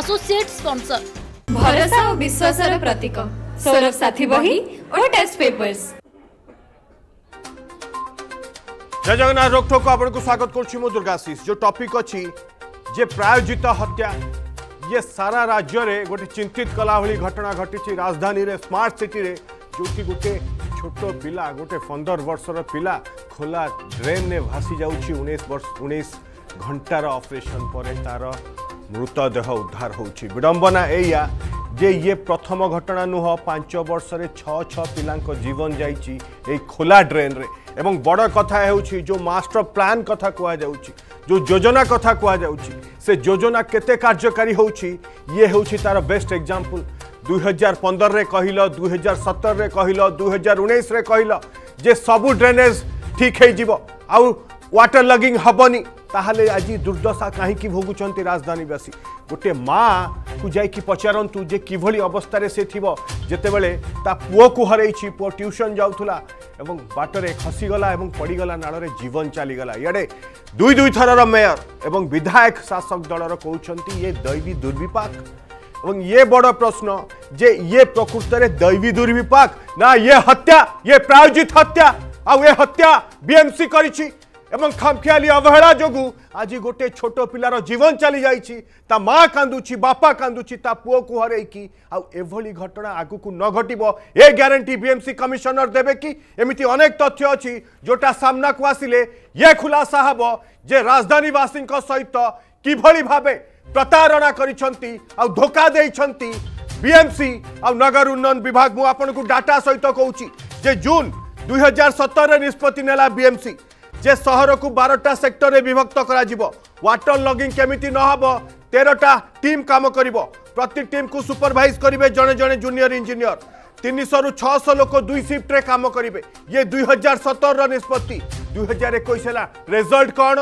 Associate sponsor ভরসা ও বিশ্বাসের प्रतीक सौरभ साथी बही और टेस्ट पेपर्स जय जगन्नाथ রোকঠোক আপনার স্বাগত स्वागत মু दुर्गाशीष जो टॉपिक अच्छी जे प्रायोजित हत्या ये सारा राज्य में गोटे चिंतित कला भाई घटना घटी राजधानी रे स्मार्ट सिटी रे जो कि गोटे छोट पा गोटे पंदर वर्षर पिला खोला ड्रेन में भासी जाऊँ उन्नीस वर्ष उन्नीस घंटार अपरेसन पर तार মৃতদেহ উদ্ধার হচ্ছে বিড়ম্বনা এইয়া যে ইয়ে প্রথম ঘটনা নুহ পাঁচ বর্ষে ছ ছ পিলাঙ্ক জীবন যাইছি এই খোলা ড্রেন্রে এবং বড় কথা হচ্ছে যে মাস্টর প্ল্যান কথা কুযাচ্ছে যে যোজনা কথা কুযাচ্ছে সে যোজনা কেতে কার্যকারী হচ্ছে ইয়ে হচ্ছে তার বেস্ট এক্সাম্পল দুই হাজার পনেরে কহিল দুই হাজার সতরের কহিল দুই হাজার উনিশে কহিল যে সবু ড্রেনেজ ঠিক হয়ে যাব আউ ওয়াটার লগিং হবনি তাহলে আজি দুৰদশা কাহি কি ভোগচন্তি ৰাজধানীবাসী ওটে মা ক' যাই কি পচৰন্তু জে কিভলি অৱস্থারে সে থিবো জেতেবেলে তা পুৱକୁ হৰাইচি পট্যুচন যাওতুলা এবং বাটৰে খছি গলা এবং পঢ়ি গলা নালাৰে জীৱন চলি গলা ইয়াৰে দুই দুইছৰৰ মেয়াৰ এবং বিধায়ক শাসক দলৰ কওচন্তি ইয়ে দৈবী দুৰবিপাক এবং ইয়ে বড়ো প্ৰশ্ন জে ইয়ে প্ৰকৃতিৰে দৈবী দুৰবিপাক না ইয়ে হত্যা ইয়ে প্ৰায়ोजित হত্যা আৰু ইয়ে হত্যা বিএমচি কৰিচি এবং খামখিয়ালি অবহেলা যোগু আজি গোটে ছোট পিলার জীবন চালি যাই তা মা কান্দুছি বাপা কান্দুছি তা পুয়কু হরাইকি আউ এভাবে ঘটনা আগুক ন ঘটব এ গ্যারেটি বিএমসি কমিশনর দেবে কি এমিতি অনেক তথ্য অছি যোটা সামনাকু আসিলে ইয়ে খুলাসা হব যে রাজধানীবাসী সহিত কিভাবে ভাবে প্রতারণা করছেন আোকা দিয়েছেন বিএমসি আগর উন্নয়ন বিভাগ মু আপনার ডাটা সহ কৌছি যে জুন দুই হাজার সতের নিষ্পতি নেলা বিএমসি যে সহরকু বারোটা সেক্টরে বিভক্ত করা ওয়াটর লগিং কেমিতি নহব তেরোটা টিম কাম করব প্রতি টিমকু সুপরভাইজ করবে জনে জনে জুনিয়র ইঞ্জিনিয়র তিনশহ ছশো লোক দুই সিফ্টরে কাম করবে ইয়ে দুই হাজার সতর নিষ্পতি দুই হাজার একুশ হল রেজল্ট কণ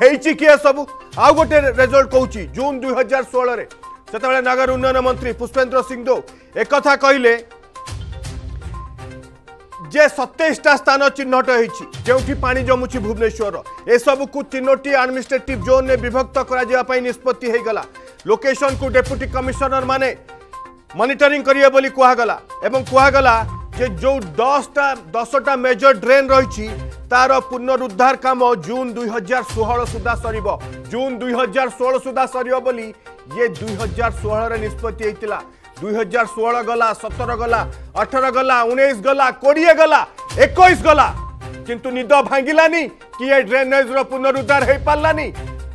হয়েছি কি সবু আউ গোটে রেজল্ট কৌছি জুন দুই হাজার ষোলরে সেতবে নগর উন্নয়ন মন্ত্রী পুষ্পেন্দ্র সিং দেও একথা কহিলেন যে সতেইশটা স্থান চিহ্নট হয়েছি যেটি পা জমুছি ভুবনেশ্বর এসবুক তিনোটি আডমিনিষ্ট্রেটিভ জোনে বিভক্ত করা নিষ্পতি হয়ে গলা লোকেশন কু ডেপুটি কমিশনর মানে মনিটরিং করিবে বলে কুহগলা এবং কুহগলা যে যে দশটা দশটা মেজর ড্রেন রয়েছে তার পুনরুদ্ধার কাম জুন দুই হাজার ষোহল সুদ্ধা সরব জুন দুই হাজার ষোহল সুদ্ধা সরব বলে ইয়ে দুই হাজার ষোহলের নিষ্পতি হয়েছিল দুই হাজার ষোল গলা সতের গলা অঠর গলা উনিশ গলা কোড়িয়ে গলা একুশ গলা কিন্তু নিদ ভাঙ্গিলানি কি এ ড্রেনেজর পুনরুদ্ধার হয়ে পারলানি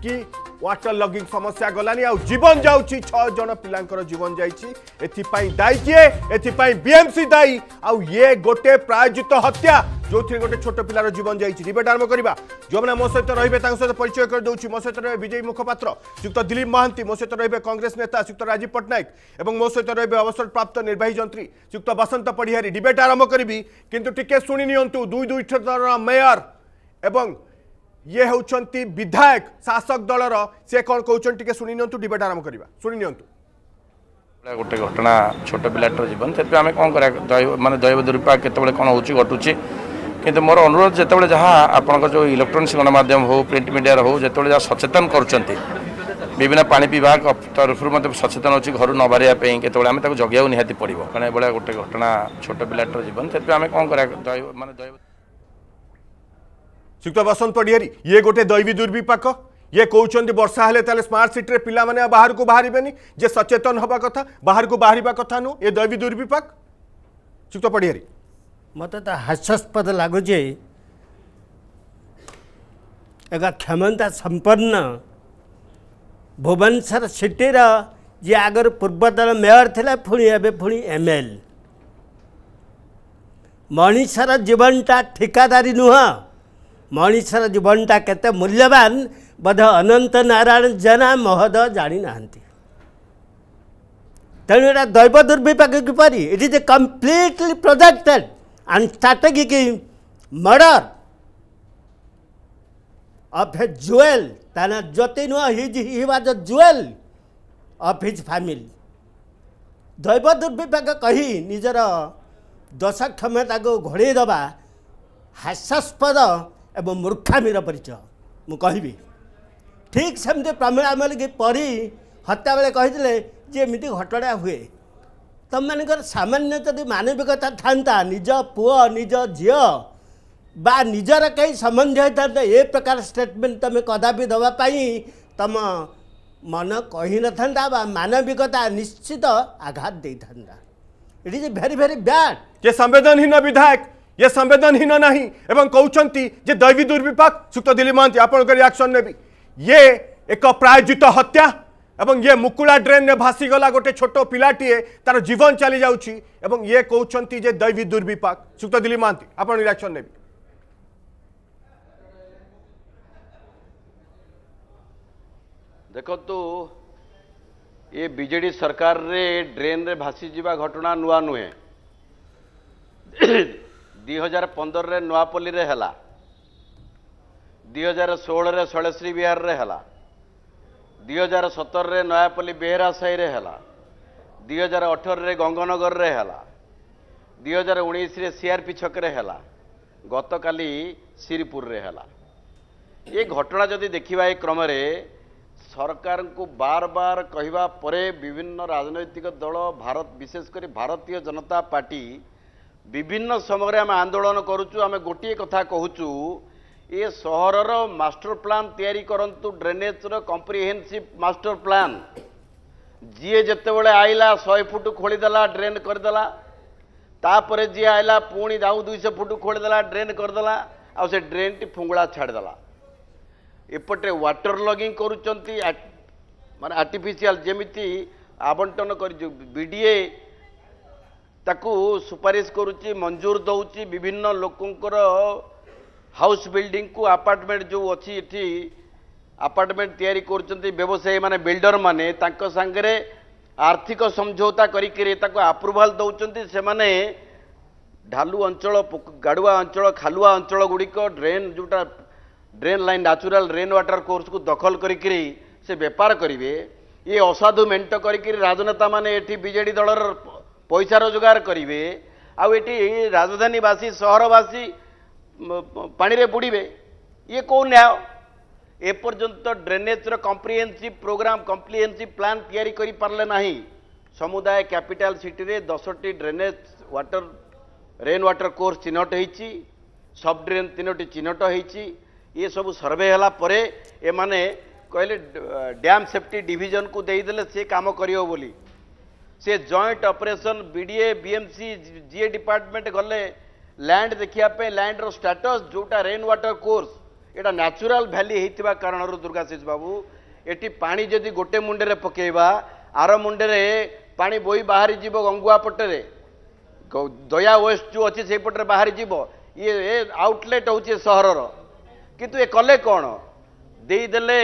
কি ওয়াটর লগিং সমস্যা গলানি আউ জীবন যাচ্ছি ছ জন পিলাঙ্কর জীবন যাইছি এথিপাই দায়ী কিয়ে এথিপাই বিএমসি দায়ী আউ ইয়ে গোটে প্রায়োজিত হত্যা ଯେଉଁଥିରେ ଗୋଟେ ଛୋଟ ପିଲାର ଜୀବନ ଯାଇଛି ଡିବେଟ୍ ଆରମ୍ଭ କରିବା ଯେଉଁମାନେ ମୋ ସହିତ ରହିବେ ତାଙ୍କ ସହିତ ପରିଚୟ କରିଦେଉଛି ମୋ ସହିତ ରହିବେ ବିଜେପି ମୁଖପାତ୍ର ଯୁକ୍ତ ଦିଲ୍ଲୀପ ମହାନ୍ତି ମୋ ସହିତ ରହିବେ କଂଗ୍ରେସ ନେତା ଯୁକ୍ତ ରାଜୀବ ପଟ୍ଟନାୟକ ଏବଂ ମୋ ସହିତ ରହିବେ ଅବସରପ୍ରାପ୍ତ ନିର୍ବାହୀ ଯନ୍ତ୍ରୀ ଯୁକ୍ତ ବସନ୍ତ ପଡ଼ିହାରୀ ଡିବେଟ୍ ଆରମ୍ଭ କରିବି କିନ୍ତୁ ଟିକେ ଶୁଣି ନିଅନ୍ତୁ ଦୁଇ ଦୁଇଥର ମେୟର ଏବଂ ଇଏ ହେଉଛନ୍ତି ବିଧାୟକ ଶାସକ ଦଳର ସେ କ'ଣ କହୁଛନ୍ତି ଟିକେ ଶୁଣି ନିଅନ୍ତୁ ଡିବେଟ୍ ଆରମ୍ଭ କରିବା ଶୁଣି ନିଅନ୍ତୁ ଗୋଟେ ଘଟଣା ଛୋଟ ପିଲାଟାର ଜୀବନ ସେଥିପାଇଁ ଆମେ କ'ଣ କରିବା ମାନେ ଦୈବ ଦୁର୍ବିପାକ କେତେବେଳେ କ'ଣ ହେଉଛି ଘଟୁଛି কিন্তু মোর অনুরোধ যেতবে যা আপনার যে ইলেকট্রোনিক্স গণমাধ্যম হোক প্রিন্ট মিডিয়ার হোক যেতবে যা সচেতন করছেন বিভিন্ন পানি পিবা তরফর মতো সচেতন অছি ঘর ন বাহারা কেতবে আমি তাকে জগাইও নিহতি পড়ব কারণ এভাবে গোটে ঘটনা ছোট পিলাটার জীবন সেপা আমি কম করা মানে দৈব যুক্ত বসন্ত পড়িয়ারি ইয়ে গোটে দৈবী দুর্বিপাক ইয়ে কৌন্তি বর্ষা হলে তাহলে স্মার্ট সিট্রে পিলামানে বাহারক বাহারবে যে সচেতন হওয়া কথা বাহারক বাহারা কথা নু এ দৈবী দুর্বিপাক যুক্ত পড়িয়ারি मतदा हास्यास्पद ଲାଗୁଛି ଏକ କ୍ଷମତା ସମ୍ପନ୍ନ ଭୁବନେଶ୍ୱର ସିଟିର ଯିଏ ଆଗରୁ ପୂର୍ବତନ ମେୟର ଥିଲା ପୁଣି ଏବେ ପୁଣି ଏମ୍ ଏଲ୍ ମଣିଷର ଜୀବନଟା ଠିକାଦାରୀ ନୁହଁ ମଣିଷର ଜୀବନଟା କେତେ ମୂଲ୍ୟବାନ ବୋଧ ଅନନ୍ତ ନାରାୟଣ ଜେନା ମହୋଦୟ ଜାଣିନାହାନ୍ତି ତେଣୁ ଏଇଟା ଦୈବ ଦୁର୍ବିପାକ କିପରି it is a completely projected अन् स्था मर्डर अफ एुवेल् जोतिज् जुवेल् अफ हिज फाम दैव दुर्विप कही निजर दशक्षमता घोडैद ए मूर्खामीर परिचय मिठिक प्रमिला मेली परि हत्या बेला जे एमि घटना ତୁମମାନଙ୍କର ସାମାନ୍ୟ ଯଦି ମାନବିକତା ଥାନ୍ତା ନିଜ ପୁଅ ନିଜ ଝିଅ ବା ନିଜର କେହି ସମ୍ବନ୍ଧୀୟ ହେଇଥାନ୍ତା ଏ ପ୍ରକାର ଷ୍ଟେଟମେଣ୍ଟ ତୁମେ କଦାପି ଦେବା ପାଇଁ ତୁମ ମନ କହିନଥାନ୍ତା ବା ମାନବିକତା ନିଶ୍ଚିତ ଆଘାତ ଦେଇଥାନ୍ତା it is very very bad ଏ ସମ୍ବେଦନହୀନ ବିଧାୟକ ଏ ସମ୍ବେଦନହୀନ ନାହିଁ ଏବଂ କହୁଛନ୍ତି ଯେ ଦୈବୀ ଦୁର୍ବିପାକ ସୁକ୍ତ ଦିଲ୍ଲୀ ମହାନ୍ତି ଆପଣଙ୍କ ରିଆକ୍ସନ୍ ନେବି ଇଏ ଏକ ପ୍ରାୟୋଜିତ ହତ୍ୟା এবং ইয়ে মুকুড়া ড্রেনে ভাসিগলা গোটে ছোট পিলাটিয়ে তার জীবন চালি যাচ্ছি এবং ইয়ে কৌন যে দৈবী দুর্বিপাক সুক্তদিলি মহান্তি আপনার রিয়াকশন নেবে দেখন্তু ଏ ବିଜେଡ଼ି ସରକାରରେ ଡ୍ରେନ୍ରେ ଭାସିଯିବା ଘଟଣା ନୂଆ ନୁହେଁ ଦୁଇ ହଜାର ପନ୍ଦରରେ ନୂଆପଲ୍ଲୀରେ ହେଲା ଦୁଇ ହଜାର ଷୋହଳରେ ଶୈଳଶ୍ରୀ ବିହାରରେ ହେଲା ଦୁଇ ହଜାର ସତରରେ ନୟାପଲ୍ଲୀ ବେହେରା ସାହିରେ ହେଲା ଦୁଇ ହଜାର ଅଠରରେ ଗଙ୍ଗନଗରରେ ହେଲା ଦୁଇ ହଜାର ଉଣେଇଶରେ ସିଆର୍ପି ଛକରେ ହେଲା ଗତକାଲି ଶିରପୁରରେ ହେଲା ଏ ଘଟଣା ଯଦି ଦେଖିବା ଏ କ୍ରମରେ ସରକାରଙ୍କୁ ବାର ବାର କହିବା ପରେ ବିଭିନ୍ନ ରାଜନୈତିକ ଦଳ ଭାରତ ବିଶେଷ କରି ଭାରତୀୟ ଜନତା ପାର୍ଟି ବିଭିନ୍ନ ସମୟରେ ଆମେ ଆନ୍ଦୋଳନ କରୁଛୁ ଆମେ ଗୋଟିଏ କଥା କହୁଛୁ ଏ ସହରର ମାଷ୍ଟର ପ୍ଲାନ୍ ତିଆରି କରନ୍ତୁ ଡ୍ରେନେଜ୍ର କମ୍ପ୍ରିହେନ୍ସିଭ୍ ମାଷ୍ଟର ପ୍ଲାନ୍ ଯିଏ ଯେତେବେଳେ ଆଇଲା ଶହେ ଫୁଟ ଖୋଳିଦେଲା ଡ୍ରେନ୍ କରିଦେଲା ତାପରେ ଯିଏ ଆଇଲା ପୁଣି ଆଉ ଦୁଇଶହ ଫୁଟ ଖୋଳିଦେଲା ଡ୍ରେନ୍ କରିଦେଲା ଆଉ ସେ ଡ୍ରେନ୍ଟି ଫୁଙ୍ଗୁଳା ଛାଡ଼ିଦେଲା ଏପଟେ ୱାଟର ଲଗିଙ୍ଗ୍ କରୁଛନ୍ତି ମାନେ ଆର୍ଟିଫିସିଆଲ ଯେମିତି ଆବଣ୍ଟନ କରି ଯେଉଁ ବିଡ଼ିଏ ତାକୁ ସୁପାରିଶ କରୁଛି ମଞ୍ଜୁର ଦେଉଛି ବିଭିନ୍ନ ଲୋକଙ୍କର ହାଉସ୍ ବିଲ୍ଡିଂକୁ ଆପାର୍ଟମେଣ୍ଟ ଯେଉଁ ଅଛି ଏଠି ଆପାର୍ଟମେଣ୍ଟ ତିଆରି କରୁଛନ୍ତି ବ୍ୟବସାୟୀମାନେ ବିଲ୍ଡରମାନେ ତାଙ୍କ ସାଙ୍ଗରେ ଆର୍ଥିକ ସମଝୌତା କରିକିରି ତାକୁ ଆପ୍ରୁଭାଲ୍ ଦେଉଛନ୍ତି ସେମାନେ ଢାଲୁ ଅଞ୍ଚଳ ଗାଡ଼ୁଆ ଅଞ୍ଚଳ ଖାଲୁଆ ଅଞ୍ଚଳ ଗୁଡ଼ିକ ଡ୍ରେନ୍ ଯେଉଁଟା drain line natural rain water କୋର୍ସକୁ ଦଖଲ କରିକିରି ସେ ବେପାର କରିବେ ଇଏ ଅସାଧୁ ମେଣ୍ଟ କରିକିରି ରାଜନେତାମାନେ ଏଠି ବିଜେଡ଼ି ଦଳର ପଇସା ରୋଜଗାର କରିବେ ଆଉ ଏଠି ରାଜଧାନୀବାସୀ ସହରବାସୀ ପାଣିରେ ବୁଡ଼ିବେ ଇଏ କେଉଁ ନ୍ୟାୟ ଏପର୍ଯ୍ୟନ୍ତ ଡ୍ରେନେଜ୍ର କମ୍ପ୍ରିହେନ୍ସିଭ୍ ପ୍ରୋଗ୍ରାମ୍ କମ୍ପ୍ରିହେନ୍ସିଭ୍ ପ୍ଲାନ୍ ତିଆରି କରିପାରିଲେ ନାହିଁ ସମୁଦାୟ କ୍ୟାପିଟାଲ ସିଟିରେ ଦଶଟି drainage water rain water course ଚିହ୍ନଟ ହେଇଛି ସବ୍ ଡ୍ରେନ୍ ତିନୋଟି ଚିହ୍ନଟ ହେଇଛି ଏସବୁ ସର୍ଭେ ହେଲା ପରେ ଏମାନେ କହିଲେ ଡ୍ୟାମ୍ ସେଫ୍ଟି ଡିଭିଜନକୁ ଦେଇଦେଲେ ସେ କାମ କରିବ ବୋଲି ସେ joint operation B D A B M C ଯିଏ ଡିପାର୍ଟମେଣ୍ଟ ଗଲେ ଲ୍ୟାଣ୍ଡ ଦେଖିବା ପାଇଁ ଲ୍ୟାଣ୍ଡର ଷ୍ଟାଟସ୍ ଯେଉଁଟା ରେନ୍ ୱାଟର କୋର୍ସ ଏଇଟା ନ୍ୟାଚୁରାଲ ଭ୍ୟାଲି ହେଇଥିବା କାରଣରୁ ଦୁର୍ଗାଶିଷ ବାବୁ ଏଠି ପାଣି ଯଦି ଗୋଟେ ମୁଣ୍ଡରେ ପକାଇବା ଆର ମୁଣ୍ଡରେ ପାଣି ବୋଇ ବାହାରିଯିବ ଗଙ୍ଗୁଆ ପଟରେ ଦୟା ୱେଷ୍ଟ ଯେଉଁ ଅଛି ସେଇପଟରେ ବାହାରିଯିବ ଇଏ ଏ ଆଉଟଲେଟ୍ ହେଉଛି ଏ ସହରର କିନ୍ତୁ ଏ କଲେ କ'ଣ ଦେଇଦେଲେ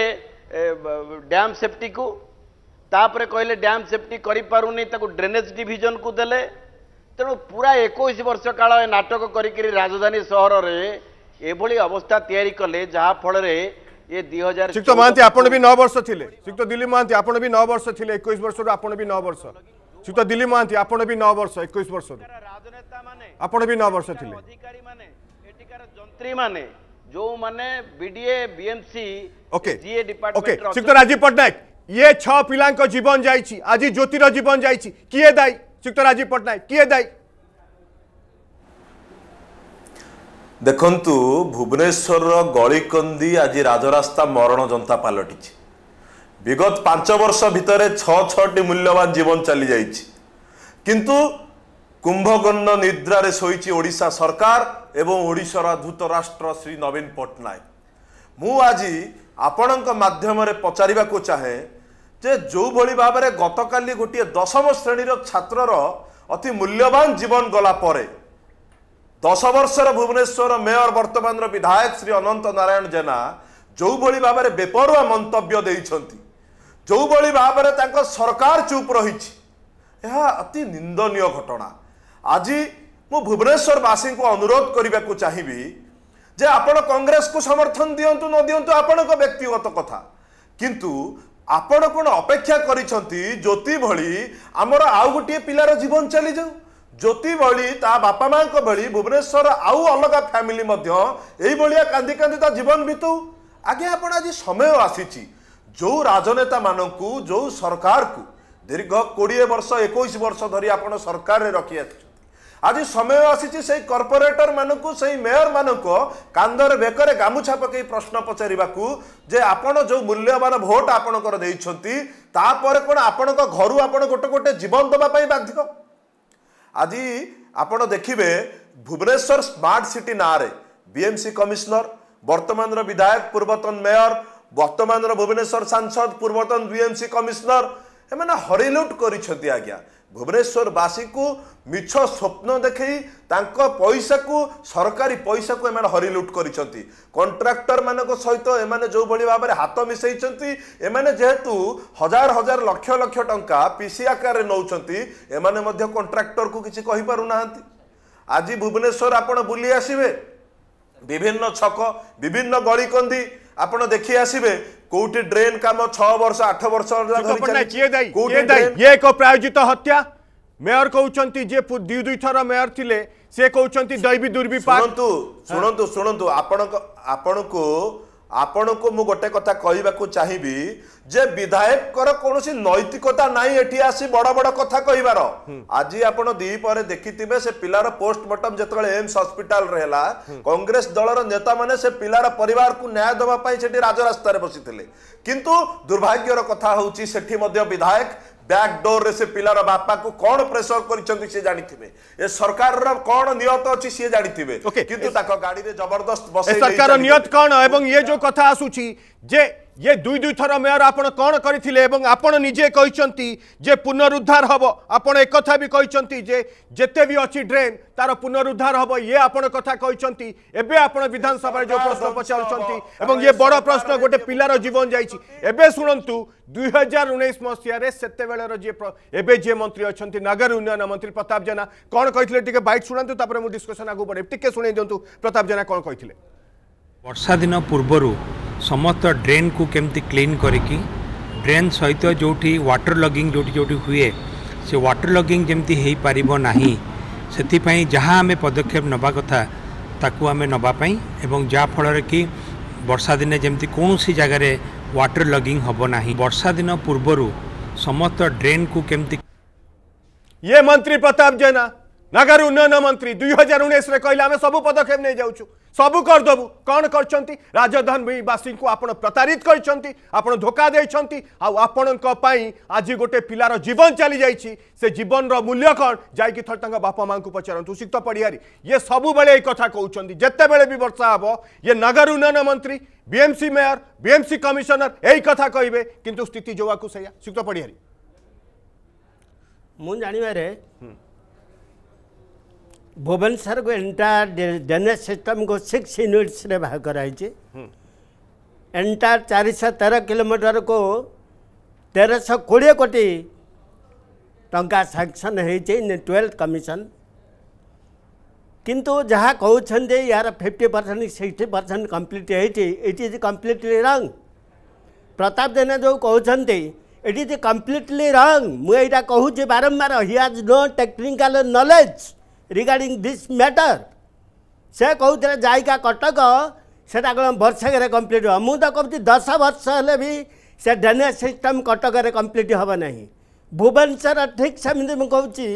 ଡ୍ୟାମ୍ ସେଫ୍ଟିକୁ ତାପରେ କହିଲେ ଡ୍ୟାମ୍ ସେଫ୍ଟି କରିପାରୁନି ତାକୁ ଡ୍ରେନେଜ୍ ଡିଭିଜନକୁ ଦେଲେ ତେଣୁ ପୁରା ଏକୋଇଶ ବର୍ଷ କାଳ ଏ ନାଟକ କରିକିରି ରାଜଧାନୀ ସହରରେ ଏଭଳି ଅବସ୍ଥା ତିଆରି କଲେ ଯାହାଫଳରେ ଏ ଦୁଇ ହଜାର ଶ୍ରୀଯୁକ୍ତ ମହାନ୍ତି ଆପଣ ବି ନଅ ବର୍ଷ ଥିଲେ ଶ୍ରୀଯୁକ୍ତ ଦିଲ୍ଲୀ ମହାନ୍ତି ଆପଣ ବି ନଅ ବର୍ଷ ଥିଲେ ଏକୋଇଶ ବର୍ଷରୁ ଆପଣ ବି ନଅ ବର୍ଷ ଶ୍ରୀଯୁକ୍ତ ଦିଲ୍ଲୀ ମହାନ୍ତି ଆପଣ ବି ନଅ ବର୍ଷ ଏକୋଇଶ ବର୍ଷରୁ ଆପଣ ବି ନଅ ବର୍ଷ ଥିଲେ ଅଧିକାରୀମାନେ ଏଠିକାର ଯନ୍ତ୍ରୀମାନେ ଯେଉଁମାନେ ବିଡିଏ ବିଏମ୍ସି ଓକେ ଜିଏ ଡିପାର୍ଟମେଣ୍ଟ ଶ୍ରୀଯୁକ୍ତ ରାଜୀବ ପଟ୍ଟନାୟକ ଇଏ ଛଅ ପିଲାଙ୍କ ଜୀବନ ଯାଇଛି ଆଜି ଜ୍ୟୋତିର ଜୀବନ ଯାଇଛି କିଏ ଦାୟୀ ଶ୍ରୀଯୁକ୍ତ ରାଜୀବ ପଟ୍ଟନାୟକ କିଏ ଦାୟୀ ଦେଖନ୍ତୁ ଭୁବନେଶ୍ୱରର ଗଳିକନ୍ଦି ଆଜି ରାଜରାସ୍ତା ମରଣ ଯନ୍ତା ପାଲଟିଛି ବିଗତ ପାଞ୍ଚ ବର୍ଷ ଭିତରେ ଛଅ ଛଅଟି ମୂଲ୍ୟବାନ ଜୀବନ ଚାଲିଯାଇଛି କିନ୍ତୁ କୁମ୍ଭକର୍ଣ୍ଣ ନିଦ୍ରାରେ ଶୋଇଛି ଓଡ଼ିଶା ସରକାର ଏବଂ ଓଡ଼ିଶାର ଧୂତ ରାଷ୍ଟ୍ର ଶ୍ରୀ ନବୀନ ପଟ୍ଟନାୟକ ମୁଁ ଆଜି ଆପଣଙ୍କ ମାଧ୍ୟମରେ ପଚାରିବାକୁ ଚାହେଁ ଯେ ଯେଉଁଭଳି ଭାବରେ ଗତକାଲି ଗୋଟିଏ ଦଶମ ଶ୍ରେଣୀର ଛାତ୍ରର ଅତି ମୂଲ୍ୟବାନ ଜୀବନ ଗଲା ପରେ দশ বর্ষর ভুবনেশ্বর মেয়র বর্তমানর বিধায়ক শ্রী অনন্ত নারায়ণ জেনা যেভাবে ভাবে বেপরুয়া মন্তব্য দিয়েছেন যেভাবে ভাবে তাঁর সরকার চুপ রয়েছে ଏହା ଅତି ନିନ୍ଦନୀୟ ଘଟଣା ଆଜି ମୁଁ ଭୁବନେଶ୍ୱରବାସୀଙ୍କୁ ଅନୁରୋଧ କରିବାକୁ ଚାହିଁବି ଯେ ଆପଣ କଂଗ୍ରେସକୁ ସମର୍ଥନ ଦିଅନ୍ତୁ ନ ଦିଅନ୍ତୁ ଆପଣଙ୍କ ବ୍ୟକ୍ତିଗତ କଥା କିନ୍ତୁ ଆପଣ କ'ଣ ଅପେକ୍ଷା କରିଛନ୍ତି ଜ୍ୟୋତି ଭଳି ଆମର ଆଉ ଗୋଟିଏ ପିଲାର ଜୀବନ ଚାଲିଯାଉ ଜ୍ୟୋତି ଭଳି ତା ବାପା ମାଆଙ୍କ ଭଳି ଭୁବନେଶ୍ୱର ଆଉ ଅଲଗା ଫ୍ୟାମିଲି ମଧ୍ୟ ଏଇଭଳିଆ କାନ୍ଦି କାନ୍ଦି ତା ଜୀବନ ବିତୁ ଆଜ୍ଞା ଆପଣ ଆଜି ସମୟ ଆସିଛି ଯେଉଁ ରାଜନେତାମାନଙ୍କୁ ଯେଉଁ ସରକାରକୁ ଦୀର୍ଘ କୋଡ଼ିଏ ବର୍ଷ ଏକୋଇଶ ବର୍ଷ ଧରି ଆପଣ ସରକାରରେ ରଖି ଆସିଛନ୍ତି ଆଜି ସମୟ ଆସିଛି ସେଇ କର୍ପୋରେଟରମାନଙ୍କୁ ସେଇ ମେୟରମାନଙ୍କ କାନ୍ଦରେ ବେକରେ ଗାମୁଛା ପକାଇ ପ୍ରଶ୍ନ ପଚାରିବାକୁ ଯେ ଆପଣ ଯେଉଁ ମୂଲ୍ୟବାନ ଭୋଟ ଆପଣଙ୍କର ଦେଇଛନ୍ତି ତାପରେ କ'ଣ ଆପଣଙ୍କ ଘରୁ ଆପଣ ଗୋଟେ ଗୋଟେ ଜୀବନ ଦେବା ପାଇଁ ବାଧ୍ୟ ଆଜି ଆପଣ ଦେଖିବେ ଭୁବନେଶ୍ୱର ସ୍ମାର୍ଟ ସିଟି ନାଁରେ ବିଏମ୍ସି କମିଶନର ବର୍ତ୍ତମାନର ବିଧାୟକ ପୂର୍ବତନ ମେୟର ବର୍ତ୍ତମାନର ଭୁବନେଶ୍ୱର ସାଂସଦ ପୂର୍ବତନ ବିଏମ୍ସି କମିଶନର ଏମାନେ ହରିଲୁଟ୍ କରିଛନ୍ତି ଆଜ୍ଞା ଭୁବନେଶ୍ୱରବାସୀଙ୍କୁ ମିଛ ସ୍ୱପ୍ନ ଦେଖାଇ ତାଙ୍କ ପଇସାକୁ ସରକାରୀ ପଇସାକୁ ଏମାନେ ହରିଲୁଟ୍ କରିଛନ୍ତି କଣ୍ଟ୍ରାକ୍ଟରମାନଙ୍କ ସହିତ ଏମାନେ ଯେଉଁଭଳି ଭାବରେ ହାତ ମିଶାଇଛନ୍ତି ଏମାନେ ଯେହେତୁ ହଜାର ହଜାର ଲକ୍ଷ ଲକ୍ଷ ଟଙ୍କା ପିସି ଆକାରରେ ନେଉଛନ୍ତି ଏମାନେ ମଧ୍ୟ କଣ୍ଟ୍ରାକ୍ଟରକୁ କିଛି କହିପାରୁନାହାନ୍ତି ଆଜି ଭୁବନେଶ୍ୱର ଆପଣ ବୁଲି ଆସିବେ ବିଭିନ୍ନ ଛକ ବିଭିନ୍ନ ଗଳିକନ୍ଦି ଆପଣ ଦେଖି ଆସିବେ କୋଉଠି ଡ୍ରେନ କାମ ଛଅ ବର୍ଷ ଆଠ ବର୍ଷ ଏକ ପ୍ରାୟୋଜିତ ହତ୍ୟା ମେୟର କହୁଛନ୍ତି ଯିଏ ଦୁଇ ଦୁଇଥର ମେୟର ଥିଲେ ସେ କହୁଛନ୍ତି ଦୈବୀ ଦୁର୍ବିପାକ ଶୁଣନ୍ତୁ ଶୁଣନ୍ତୁ ଶୁଣନ୍ତୁ ଆପଣଙ୍କ ଆପଣଙ୍କୁ ଆପଣଙ୍କୁ ମୁଁ ଗୋଟେ କଥା କହିବାକୁ ଚାହିଁବି ଯେ ବିଧାୟକର କୌଣସି ନୈତିକତା ନାହିଁ ଏଠି ଆସି ବଡ଼ ବଡ଼ କଥା କହିବାର ଆଜି ଆପଣ ଦ୍ୱିପରେ ଦେଖିଥିବେ ସେ ପିଲାର ପୋଷ୍ଟମର୍ଟମ ଯେତେବେଳେ ଏମ୍ସ ହସ୍ପିଟାଲରେ ହେଲା କଂଗ୍ରେସ ଦଳର ନେତାମାନେ ସେ ପିଲାର ପରିବାରକୁ ନ୍ୟାୟ ଦେବା ପାଇଁ ସେଠି ରାଜରାସ୍ତାରେ ବସିଥିଲେ କିନ୍ତୁ ଦୁର୍ଭାଗ୍ୟର କଥା ହେଉଛି ସେଠି ମଧ୍ୟ ବିଧାୟକ ବ୍ୟାକ୍ଡୋର୍ରେ ସେ ପିଲାର ବାପାକୁ କ'ଣ ପ୍ରେସର କରିଛନ୍ତି ସେ ଜାଣିଥିବେ ଏ ସରକାରର କ'ଣ ନିୟତ ଅଛି ସିଏ ଜାଣିଥିବେ କିନ୍ତୁ ତାଙ୍କ ଗାଡ଼ିରେ ଜବରଦସ୍ତ ସରକାର ନିୟତ କ'ଣ ଏବଂ ଇଏ ଯୋଉ କଥା ଆସୁଛି ଯେ ये दुई दुई थर मेयर आप कौन करते आपड़ निजे कहते जे पुनरुद्धार हम आप एक कथा भी कहते जे जिते भी अच्छी ड्रेन तार पुनरुद्धार हम ये आप कथा कहते एवं आप विधानसभा जो प्रश्न पचार ये बड़ प्रश्न गोटे पिलार जीवन जाए शुणु दुई हजार उन्नीस मसीह से जी एवं जी मंत्री अच्छा नगर उन्नयन मंत्री प्रताप जेना कौन कहते बैक शुणु डिस्कसन आगे बढ़े टी शुणी दिखाँ प्रताप जेना कौन कहते वर्षा दिन पूर्वर समस्त ड्रेन को केमती क्लीन करकी ड्रेन सहित जो वाटर लगिंग जो जो हुए से व्टर लगिंग जमती हो पार ना से जहाँ आम पदक्षेप नवा कथा ताकू नवापाई जहाँफल कि बर्षा दिन जमी कौन सी जगार वाटर लगिंग हम ना बर्षा दिन पूर्वर समस्त ड्रेन को केमती ये मंत्री प्रताप जेना नगर उन्नयन मंत्री दुई हजार उन्नीस कहले आम सब पदक्षेप नहीं जाऊँ सब करदेबु कौन कर राजधानीवासी को आप प्रतारित करोका आपण आज गोटे पिलार जीवन चली जा जीवन रूल्य कौन जाकि बापा माँ को पचारत सुक्त पड़ी ये सबुबे ये कथा कहते जिते बड़े भी वर्षा हे ये नगर उन्नयन मंत्री बीएमसी मेयर बीएमसी कमिशनर यही कथा कहे कि स्थित जो आपको सैया सुक्त पड़ी मुझे भुवनेश्वरको एन्टायर ड्रेनेज सिस्टमको सिक्स युनिट्सले भएको रहेछ एन्टायर चारि सय तेह्र किलोमिटरको तेह्र सय कोडिए कोटी ଟଙ୍କା ସାଙ୍କସନ୍ ହେଇଛି ଟ୍ୱେଲ୍ଥ କମିଶନ୍ କିନ୍ତୁ ଯାହା କହୁଛନ୍ତି ଯେ ଏହାର fifty percent sixty percent complete ହେଇଛି ଇଟ୍ ଇଜ୍ କମ୍ପ୍ଲିଟଲି ରଙ୍ଗ ପ୍ରତାପ ଜେନା ଯେଉଁ କହୁଛନ୍ତି ଇଟ୍ ଇଜ୍ କମ୍ପ୍ଲିଟଲି ରଙ୍ଗ ମୁଁ ଏଇଟା କହୁଛି ବାରମ୍ବାର he has no technical knowledge regarding this matter से कहते जैका कटक से बर्षे कम्प्लीट हो मुझे कहती दस वर्ष हेले भी से ड्रेनेज सिस्टम कटक कम्प्लीट हेना भुवनेश्वर ठीक सेमती मुझे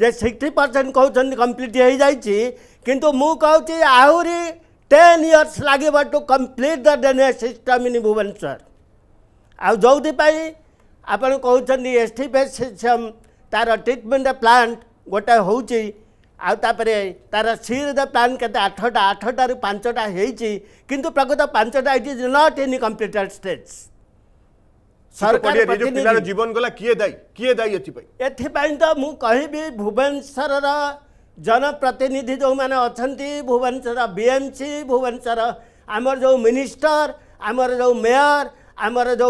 जे सिक्सटी परसेंट कहते कम्प्लीट हो जा कि मुझे टेन इयर्स लगे to complete the drainage system in Bhubaneswar आउपाई आप एस टी पे सिस्टम तार ट्रिटमेंट प्लांट गोटे हूँ आउँदै तार सिर द प्लान के आठटा आठटा रु पाँचाइ प्रकृत पाँच नॉट इन कम्पिटेड स्टेट्स एउटा भुवन र जनप्रतिनिधि जो अहिले बीएमसी बिएमसि हमर जो मिनिस्टर हमर जो मेयर हमर जो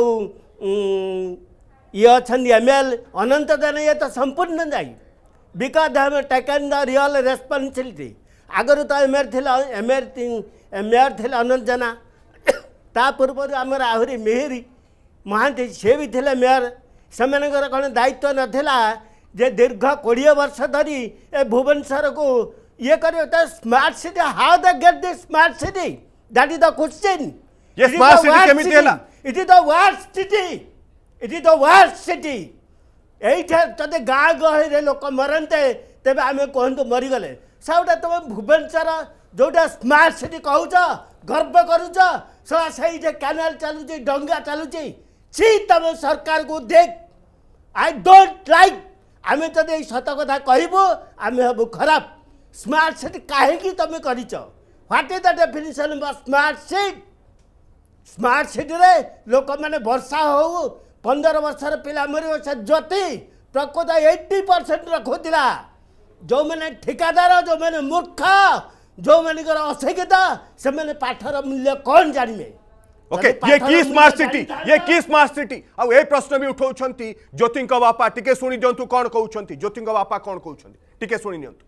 इन्टर एमएल अनंत दाना इए त because they have taken the real responsibility. ଆଗରୁ ତ ଏମ୍ ଏଲ୍ ଥିଲା ଏମ୍ ଏଲ୍ ଏମ୍ ଏଲ୍ ଥିଲେ ଅନନ୍ତ ଜେନା ତା ପୂର୍ବରୁ ଆମର ଆହୁରି ମିହିରି ମହାନ୍ତି ସେ ବି ଥିଲେ ମେୟର ସେମାନଙ୍କର କ'ଣ ଦାୟିତ୍ୱ ନଥିଲା ଯେ ଦୀର୍ଘ କୋଡ଼ିଏ ବର୍ଷ ଧରି ଏ ଭୁବନେଶ୍ୱରକୁ ଇଏ କରିବ ତ smart city how they get the smart city that is the question it is the world city it is the world city एटा जति गाँ गहले लोक मरन्ते त मरिगले साउटा तपाईँ भुवनेसर जोटा स्मार्ट सिटी कव गरु क्यानल चलु डा चाहु सि सरकार को देख आई लाइक डोन्ट लिएर ए सत कथा कु आमे हौ खराब स्मार्ट सिटी काहीँक तम गरिच what is the definition smart city smart city लोक मैले वर्षा हो पंदर वर्ष पा मिल जी प्रकृत एट्टी परसेंट रखुला जो मैंने ठिकादार जो मैंने मूर्ख जो मान अशिक्षित से मैंने पाठर मूल्य कौन जानवे ओके okay, ये की स्मार्ट सिटी ये की स्मार्ट सिटी आ प्रश्न भी उठाऊ ज्योति बापा टी शुणी दिंतु कौन कौन ज्योति बापा कौन कौन टी शुणी दिंतु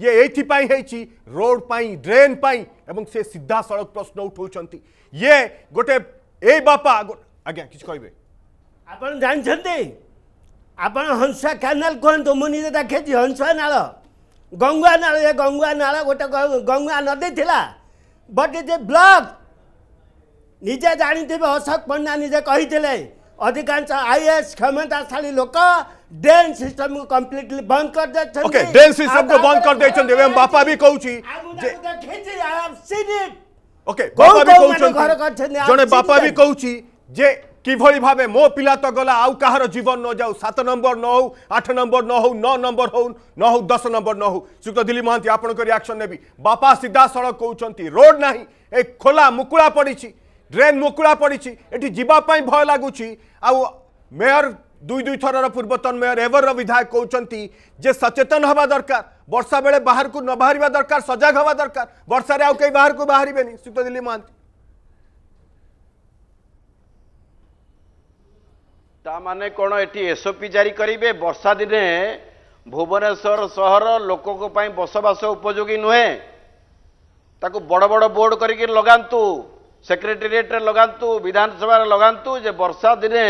ଇଏ ଏଇଥିପାଇଁ ହେଇଛି ରୋଡ୍ ପାଇଁ ଡ୍ରେନ୍ ପାଇଁ ଏବଂ ସେ ସିଧାସଳଖ ପ୍ରଶ୍ନ ଉଠାଉଛନ୍ତି ଇଏ ଗୋଟେ ଏଇ ବାପା ଆଜ୍ଞା କିଛି କହିବେ ଆପଣ ଜାଣିଛନ୍ତି ଆପଣ ହଂସା କାନାଲ କୁହନ୍ତୁ ମୁଁ ନିଜେ ଦେଖିଛି ହଂସା ନାଳ ଗଙ୍ଗୁଆ ନାଳ ଏ ଗଙ୍ଗୁଆ ନାଳ ଗୋଟେ ଗଙ୍ଗୁଆ ନଦୀ ଥିଲା ବଟ୍ ଇଜ୍ ଏ ବ୍ଲକ୍ ନିଜେ ଜାଣିଥିବେ ଅଶୋକ ପଣ୍ଡା ନିଜେ କହିଥିଲେ ଅଧିକାଂଶ ଆଇ ଏ ଏସ୍ କ୍ଷମତାଶାଳୀ ଲୋକ ड्रेन सिस्टम को कम्प्लीटली बंद कर दे ओके ड्रेन सिस्टम को बंद कर देछन एवं बापा भी कहू छी ओके बापा भी कहू छी जने बापा भी कहू छी जे কিভাবে ভাবে মো পিলা তো গলা আউ কাহার জীবন ন যাও সাত নম্বর ন হো আঠ নম্বর ন হো ন নম্বর হো ন হো দশ নম্বর ন হো শ্রীযুক্ত দিলীপ মহান্তি আপনার রিয়াকশন নেবি বাপা সিধা সড়ক কৌন রোড না এ খোলা মুকুড়া পড়িছি ড্রেন মুকুড়া পড়িছি এটি যা ভয় লাগুছি আউ মেয়র दुई दुई थर पूर्वतन मेयर एवर्र विधायक कौन जे सचेतन हवा दरकार वर्षा बेले बाहर को न बाहर दरकार सजग हवा दरकार वर्षार आउ कई बाहर को बाहर सुत दिल्ली महां ताने कौन ये एसओपी जारी करे बर्षा दिन भुवनेश्वर सहर लोक बसवास उपयोगी नुहे बड़ बड़ बोर्ड कर लगातु सेक्रेटेट लगातु विधानसभा लगातु जे बर्षा दिने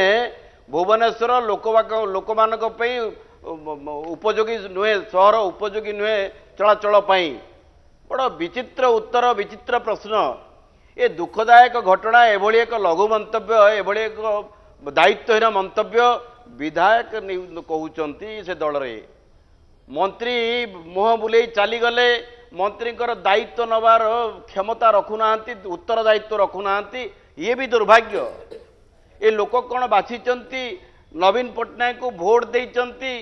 ଭୁବନେଶ୍ୱର ଲୋକବାକ ଲୋକମାନଙ୍କ ପାଇଁ ଉପଯୋଗୀ ନୁହେଁ ସହର ଉପଯୋଗୀ ନୁହେଁ ଚଳାଚଳ ପାଇଁ ବଡ଼ ବିଚିତ୍ର ଉତ୍ତର ବିଚିତ୍ର ପ୍ରଶ୍ନ ଏ ଦୁଃଖଦାୟକ ଘଟଣା ଏଭଳି ଏକ ଲଘୁ ମନ୍ତବ୍ୟ ଏଭଳି ଏକ ଦାୟିତ୍ୱହୀନ ମନ୍ତବ୍ୟ ବିଧାୟକ କହୁଛନ୍ତି ସେ ଦଳରେ ମନ୍ତ୍ରୀ ମୁହଁ ବୁଲେଇ ଚାଲିଗଲେ ମନ୍ତ୍ରୀଙ୍କର ଦାୟିତ୍ୱ ନେବାର କ୍ଷମତା ରଖୁନାହାନ୍ତି ଉତ୍ତର ଦାୟିତ୍ୱ ରଖୁନାହାନ୍ତି ଇଏ ବି ଦୁର୍ଭାଗ୍ୟ ଏ ଲୋକ କ'ଣ ବାଛିଛନ୍ତି ନବୀନ ପଟ୍ଟନାୟକଙ୍କୁ ଭୋଟ ଦେଇଛନ୍ତି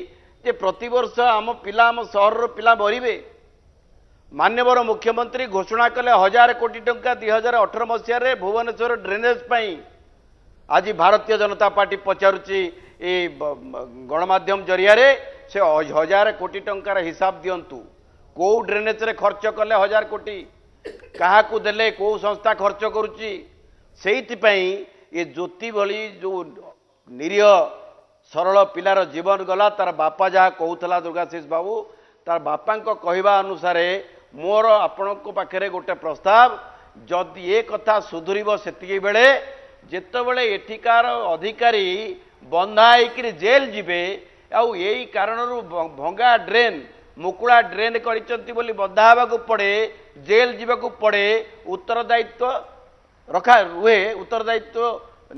ଯେ ପ୍ରତିବର୍ଷ ଆମ ପିଲା ଆମ ସହରର ପିଲା ମରିବେ ମାନ୍ୟବର ମୁଖ୍ୟମନ୍ତ୍ରୀ ଘୋଷଣା କଲେ ହଜାର କୋଟି ଟଙ୍କା ଦୁଇ ହଜାର ଅଠର ମସିହାରେ ଭୁବନେଶ୍ୱର ଡ୍ରେନେଜ୍ ପାଇଁ ଆଜି ଭାରତୀୟ ଜନତା ପାର୍ଟି ପଚାରୁଛି ଏ ଗଣମାଧ୍ୟମ ଜରିଆରେ ସେ ହଜାର କୋଟି ଟଙ୍କାର ହିସାବ ଦିଅନ୍ତୁ କେଉଁ ଡ୍ରେନେଜ୍ରେ ଖର୍ଚ୍ଚ କଲେ ହଜାର କୋଟି କାହାକୁ ଦେଲେ କେଉଁ ସଂସ୍ଥା ଖର୍ଚ୍ଚ କରୁଛି ସେଇଥିପାଇଁ ଏ ଜ୍ୟୋତି ଭଳି ଯେଉଁ ନିରୀହ ସରଳ ପିଲାର ଜୀବନ ଗଲା ତାର ବାପା ଯାହା କହୁଥିଲା ଦୁର୍ଗାଶିଷ ବାବୁ ତାର ବାପାଙ୍କ କହିବା ଅନୁସାରେ ମୋର ଆପଣଙ୍କ ପାଖରେ ଗୋଟେ ପ୍ରସ୍ତାବ ଯଦି ଏ କଥା ସୁଧୁରିବ ସେତିକିବେଳେ ଯେତେବେଳେ ଏଠିକାର ଅଧିକାରୀ ବନ୍ଧା ହେଇକିରି ଜେଲ୍ ଯିବେ ଆଉ ଏଇ କାରଣରୁ ଭଙ୍ଗା ଡ୍ରେନ୍ ମୁକୁଳା ଡ୍ରେନ୍ କରିଛନ୍ତି ବୋଲି ବନ୍ଧା ହେବାକୁ ପଡ଼େ ଜେଲ୍ ଯିବାକୁ ପଡ଼େ ଉତ୍ତରଦାୟିତ୍ୱ ରଖା ରୁହେ ଉତ୍ତରଦାୟିତ୍ୱ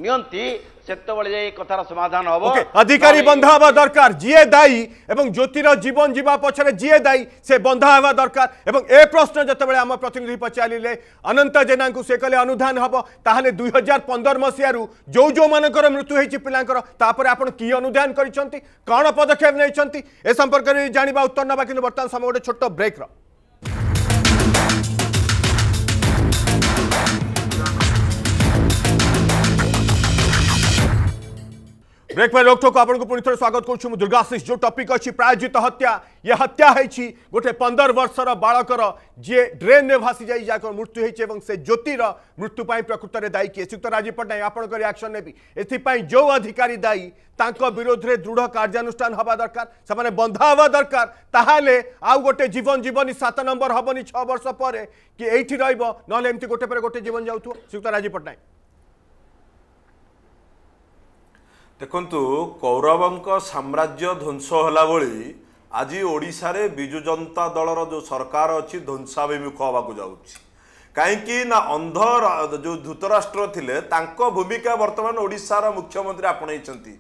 নিয়ন্তি সেতবে এই কথার সমাধান হব অধিকারী বন্ধা হওয়া দরকার যিয়ে দায়ী এবং জ্যোতির জীবন যা পছরে যিয়ে দায়ী সে বন্ধা হওয়া দরকার এবং এ প্রশ্ন যেতবে আমার প্রতিনিধি পচারিলে অনন্ত জেনা সে কলে অনুধান হব তাহলে দুই হাজার পনের মশিয়ার যে যেমনকর মৃত্যু হয়েছে পিলাঙ্কর তাপরে আপনার কি অনুধান করেছেন কণ পদক্ষেপ নিয়েছেন এ সম্পর্কে জাঁয়া উত্তর নেওয়া কিন্তু বর্তমান সময় গোটে ছোট ব্রেক্র ब्रेक पर रोकठोक आपको पुणि थोड़े स्वागत करुँ दुर्गाशीष जो टपिक अच्छी प्रायोजित हत्या ये हत्या है गोटे पंदर वर्षर बाड़कर जी ड्रेन में भासी जाए जा मृत्यु और से ज्योतिर मृत्यु प्रकृत में दायी किए श्रीत राजीव पट्टनायक आप रियाक्शन ने एपाई जो अधिकारी दायी विरोध में दृढ़ कार्यानुष्ठान हवा दरकार से बंधा हवा दरकार आउ गोटे जीवन जीवन सात नंबर हेनी छः वर्ष पर कि ये रही गोटे गोटे जीवन जाऊ श्रीत राजीव पट्टनायक ଦେଖନ୍ତୁ କୌରବଙ୍କ ସାମ୍ରାଜ୍ୟ ଧ୍ୱଂସ ହେଲା ଭଳି ଆଜି ଓଡ଼ିଶାରେ ବିଜୁ ଜନତା ଦଳର ଯେଉଁ ସରକାର ଅଛି ଧ୍ୱଂସାଭିମୁଖ ହେବାକୁ ଯାଉଛି କାହିଁକି ନା ଅନ୍ଧ ଯେଉଁ ଧୃତରାଷ୍ଟ୍ର ଥିଲେ ତାଙ୍କ ଭୂମିକା ବର୍ତ୍ତମାନ ଓଡ଼ିଶାର ମୁଖ୍ୟମନ୍ତ୍ରୀ ଆପଣେଇଛନ୍ତି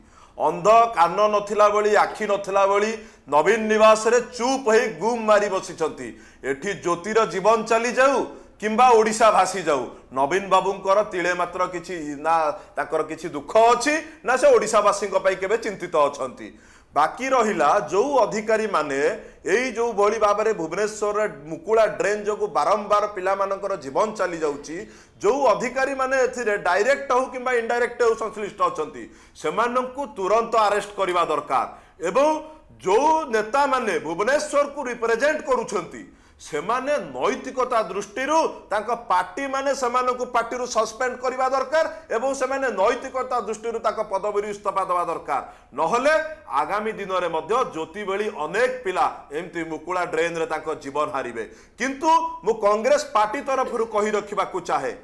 ଅନ୍ଧ କାନ ନଥିଲା ଭଳି ଆଖି ନଥିଲା ଭଳି ନବୀନ ନିବାସରେ ଚୁପ୍ ହେଇ ଗୁମ୍ ମାରି ବସିଛନ୍ତି ଏଠି ଜ୍ୟୋତିର ଜୀବନ ଚାଲିଯାଉ কিংবা ওড়িশা ভাসি যাও নবীন বাবুঙ্কর তিলে মাত্র কিছু না তাঁকর কিছু দুঃখ অছি না সে ওড়িশাবাসীঙ্ক পাই কেবে চিন্তিত অছন্তি বাকি রহিলা যেউ অধিকারী মানে এই যেউ ভলি ভাবে ভুবনেশ্বরের মুকুড়া ড্রেন যোগ বারম্বার পিলামানকর জীবন চালি যাচ্ছি যেউ অধিকারী মানে এথিরে ডাইরেক্ট হোক কিংবা ইনডাইরেক্ট হোক সংশ্লিষ্ট অনেক সেমানকু তুরন্ত আরেস্ট করা দরকার এবং যেউ নেতা মানে ভুবনেশ্বরকু রিপ্রেজেন্ট করুছন্তি ସେମାନେ ନୈତିକତା ଦୃଷ୍ଟିରୁ ତାଙ୍କ ପାର୍ଟି ମାନେ ସେମାନଙ୍କୁ ପାର୍ଟିରୁ ସସ୍ପେଣ୍ଡ କରିବା ଦରକାର ଏବଂ ସେମାନେ ନୈତିକତା ଦୃଷ୍ଟିରୁ ତାଙ୍କ ପଦବୀରୁ ଇସ୍ତଫା ଦେବା ଦରକାର ନହେଲେ ଆଗାମୀ ଦିନରେ ମଧ୍ୟ ଜ୍ୟୋତି ଭଳି ଅନେକ ପିଲା ଏମିତି ମୁକୁଳା ଡ୍ରେନ୍ରେ ତାଙ୍କ ଜୀବନ ହାରିବେ କିନ୍ତୁ ମୁଁ କଂଗ୍ରେସ ପାର୍ଟି ତରଫରୁ କହି ରଖିବାକୁ ଚାହେଁ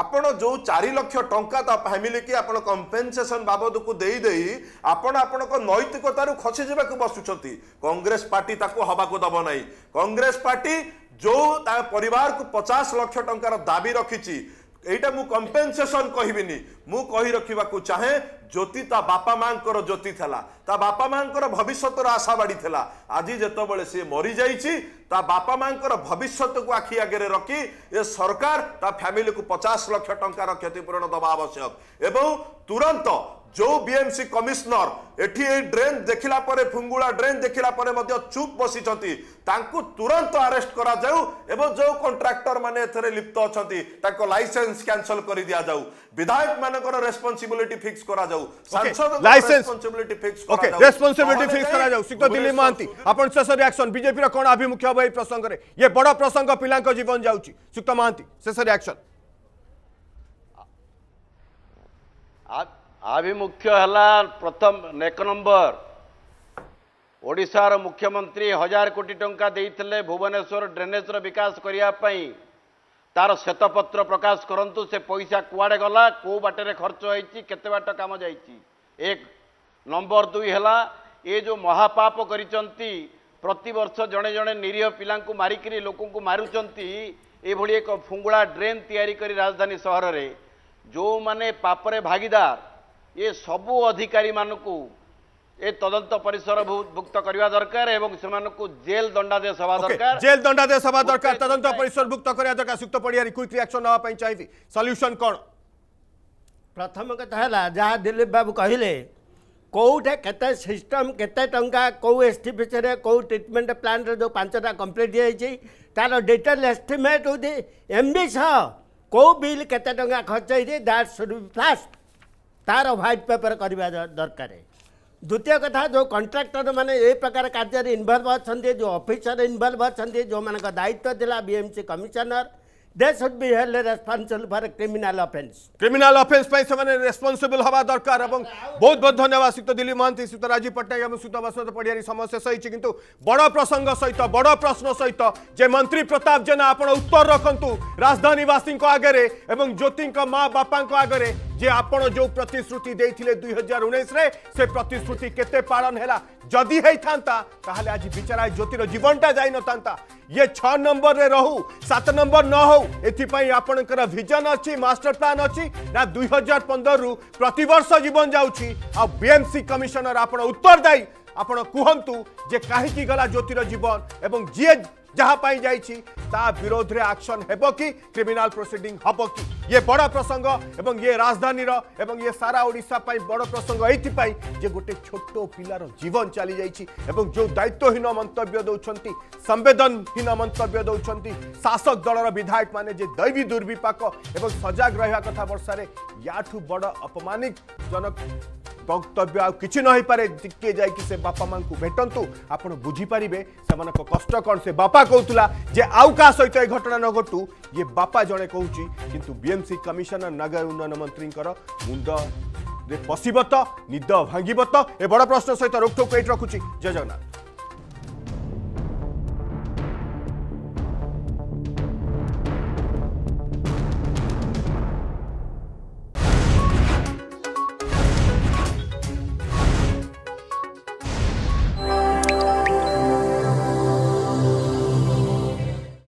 ଆପଣ ଯେଉଁ ଚାରି ଲକ୍ଷ ଟଙ୍କା ତା ଫ୍ୟାମିଲିକି ଆପଣ କମ୍ପେନ୍ସେସନ୍ ବାବଦକୁ ଦେଇଦେଇ ଆପଣ ଆପଣଙ୍କ ନୈତିକତାରୁ ଖସିଯିବାକୁ ବସୁଛନ୍ତି କଂଗ୍ରେସ ପାର୍ଟି ତାକୁ ହେବାକୁ ଦେବ ନାହିଁ କଂଗ୍ରେସ ପାର୍ଟି ଯେଉଁ ତା ପରିବାରକୁ ପଚାଶ ଲକ୍ଷ ଟଙ୍କାର ଦାବି ରଖିଛି ଏଇଟା ମୁଁ କମ୍ପେନ୍ସେସନ୍ କହିବିନି ମୁଁ କହି ରଖିବାକୁ ଚାହେଁ ଜ୍ୟୋତି ତା ବାପା ମାଆଙ୍କର ଜ୍ୟୋତି ଥିଲା ତା ବାପା ମାଆଙ୍କର ଭବିଷ୍ୟତର ଆଶା ବାଢ଼ିଥିଲା ଆଜି ଯେତେବେଳେ ସିଏ ମରିଯାଇଛି ତା ବାପା ମାଆଙ୍କର ଭବିଷ୍ୟତକୁ ଆଖି ଆଗରେ ରଖି ଏ ସରକାର ତା ଫ୍ୟାମିଲିକୁ ପଚାଶ ଲକ୍ଷ ଟଙ୍କାର କ୍ଷତିପୂରଣ ଦେବା ଆବଶ୍ୟକ ଏବଂ ତୁରନ୍ତ जो बीएमसी कमिशनर এটি এই ড্রেন দেখিলা পরে ফুঙ্গুড়া ড্রেন দেখিলা পরে মধ্য চুপ বসিছন্তি তাঙ্কু তুরন্ত আরেস্ট করা যাও এবং যে কন্ট্রাক্টর মানে এথরে লিপ্ত অছন্তি তাঙ্ক লাইসেন্স ক্যান্সেল করে দিয়া যাও বিধায়ক মানকর রেসপন্সিবিলিটি ফিক্স করা যাও সাংসদ রেসপন্সিবিলিটি ফিক্স করা যাও ওকে রেসপন্সিবিলিটি ফিক্স করা যাও সিক্ত দিল্লি মহান্তি আপন শেষ রিয়াকশন বিজেপি র কোন আভিমুখ্য হবে এই প্রসঙ্গরে ইয়ে বড় প্রসঙ্গ পিলাঙ্ক জীবন যাউচি সিক্ত মহান্তি শেষ রিয়াকশন ଆଭିମୁଖ୍ୟ ହେଲା ପ୍ରଥମ ଏକ ନମ୍ବର ଓଡ଼ିଶାର ମୁଖ୍ୟମନ୍ତ୍ରୀ ହଜାର କୋଟି ଟଙ୍କା ଦେଇଥିଲେ ଭୁବନେଶ୍ୱର ଡ୍ରେନେଜ୍ର ବିକାଶ କରିବା ପାଇଁ ତାର ଶ୍ୱେତପତ୍ର ପ୍ରକାଶ କରନ୍ତୁ ସେ ପଇସା କୁଆଡ଼େ ଗଲା କେଉଁ ବାଟରେ ଖର୍ଚ୍ଚ ହୋଇଛି କେତେ ବାଟ କାମ ଯାଇଛି ଏକ ନମ୍ବର ଦୁଇ ହେଲା ଏ ଯେଉଁ ମହାପାପ କରିଛନ୍ତି ପ୍ରତିବର୍ଷ ଜଣେ ଜଣେ ନିରୀହ ପିଲାଙ୍କୁ ମାରିକିରି ଲୋକଙ୍କୁ ମାରୁଛନ୍ତି ଏଭଳି ଏକ ଫୁଙ୍ଗୁଳା ଡ୍ରେନ୍ ତିଆରି କରି ରାଜଧାନୀ ସହରରେ ଯେଉଁମାନେ ପାପରେ ଭାଗିଦାର ଏ ସବୁ ଅଧିକାରୀମାନଙ୍କୁ ଏ ତଦନ୍ତ ପରିସର ଭୁକ୍ତ କରିବା ଦରକାର ଏବଂ ସେମାନଙ୍କୁ ଜେଲ ଦଣ୍ଡାଦେଶ ହେବା ଦରକାର ଜେଲ ଦଣ୍ଡାଦେଶ ହେବା ଦରକାର ତଦନ୍ତ ପରିସର ଭୁକ୍ତ କରିବା ଦରକାର ସୁକ୍ତ ପଡ଼ିଆରେ କ୍ୱିକ୍ ରିଆକ୍ସନ୍ ହେବା ପାଇଁ ଚାହିଁବି ସଲ୍ୟୁସନ୍ କ'ଣ ପ୍ରଥମ କଥା ହେଲା ଯାହା ଦିଲ୍ଲୀପ ବାବୁ କହିଲେ କେଉଁଟା କେତେ ସିଷ୍ଟମ୍ କେତେ ଟଙ୍କା କେଉଁ ଏସ୍ ଟି ପିଛରେ କେଉଁ ଟ୍ରିଟମେଣ୍ଟ ପ୍ଲାନ୍ରେ ଯେଉଁ ପାଞ୍ଚଟା କମ୍ପ୍ଲିଟ୍ ହେଇଛି ତା'ର ଡିଟେଲ୍ ଏଷ୍ଟିମେଟ୍ ହେଉଛି ଏମ୍ ବି ସହ କେଉଁ ବିଲ୍ କେତେ ଟଙ୍କା ଖର୍ଚ୍ଚ ହେଇଛି ଦ୍ୟାଟ୍ ସୁଡ଼୍ ବି ଫାଷ୍ଟ तार ह्वैट पेपर करवा दरकार द्वितीय कथा जो कंट्राक्टर मैंने ये प्रकार कार्य इनवल्व अच्छे जो अफिसर इनवल्व अच्छे जो मानक दायित्व दिला BMC commissioner they should be held responsible for a criminal offense criminal offense ପାଇଁ ସେମାନେ responsible ହବା ଦରକାର ଏବଂ ବହୁତ ବହୁତ ଧନ୍ୟବାଦ ଶ୍ରୀତ ଦିଲ୍ଲୀପ ମହାନ୍ତି ଶ୍ରୀତ ରାଜୀବ ପଟ୍ଟନାୟକ ଏବଂ ଶ୍ରୀତ ବସନ୍ତ ପଡ଼ିଆରୀ ସମସ୍ୟା ସହିଛି କିନ୍ତୁ ବଡ଼ ପ୍ରସଙ୍ଗ ସହିତ ବଡ଼ ପ୍ରଶ୍ନ ସହିତ ଯେ ମନ୍ତ୍ରୀ ପ୍ରତାପ ଜେନା ଆପଣ ଉତ୍ତର ରଖନ୍ତୁ ରାଜଧାନୀବାସୀଙ୍କ ଆଗରେ ଏବଂ ଜ୍ୟୋତିଙ୍କ ମା ବାପାଙ୍କ ଆଗରେ ଯେ ଆପଣ ଯେଉଁ ପ୍ରତିଶ୍ରୁତି ଦେଇଥିଲେ ଦୁଇ ହଜାର ଉଣେଇଶରେ ସେ ପ୍ରତିଶ୍ରୁତି କେତେ ପାଳନ ହେଲା ଯଦି ହେଇଥାନ୍ତା ତାହେଲେ ଆଜି ବିଚାରା ଜ୍ୟୋତିର ଜୀବନଟା ଯାଇନଥାନ୍ତା ये छ नंबर रे रहू सात नंबर न हो आपणकर भिजन अच्छी मास्टर प्लान अच्छी ना दुई हजार पंदर रु प्रतिवर्ष जीवन जाऊँगी आ कमिशनर आप उत्तरदायी ଆପଣ କୁହନ୍ତୁ ଯେ କାହିଁକି ଗଲା ଜ୍ୟୋତିର ଜୀବନ ଏବଂ जहाँपाई जा विरोध में आक्शन हेब कि क्रिमिनाल प्रोसीड हम कि ये बड़ प्रसंग एवं ये राजधानीर एवं ये सारा ओडा बड़ प्रसंग ये जे गोटे छोट पिलार जीवन चली जा जो दायित्वहीन मंत्य दौरान संवेदनहीन मंत्य दौरान शासक दलर विधायक मैंने जे दैवी दुर्विपाक एवं सजग रहा कथा वर्षा याठू बड़ अपमानित जनक বক্তব্য আর কিছু নহিপারে টিকিয়ে যাই সে বাপা মা ভেটন্তু আপনার বুঝিপারে সে কষ্ট কম সে বাপা কৌলা যে আউ কাহ সহ এই ঘটনা ন ঘটু ইয়ে বাপা জনে কুচি কিন্তু বিএমসি কমিশনার নগর উন্নয়ন মন্ত্রীঙ্কর মুন্ড পশিব তো নিদ ভাঙ্গিব তো এ বড় প্রশ্ন সহ রোকঠোক এইটি রাখুছি জয় জগন্নাথ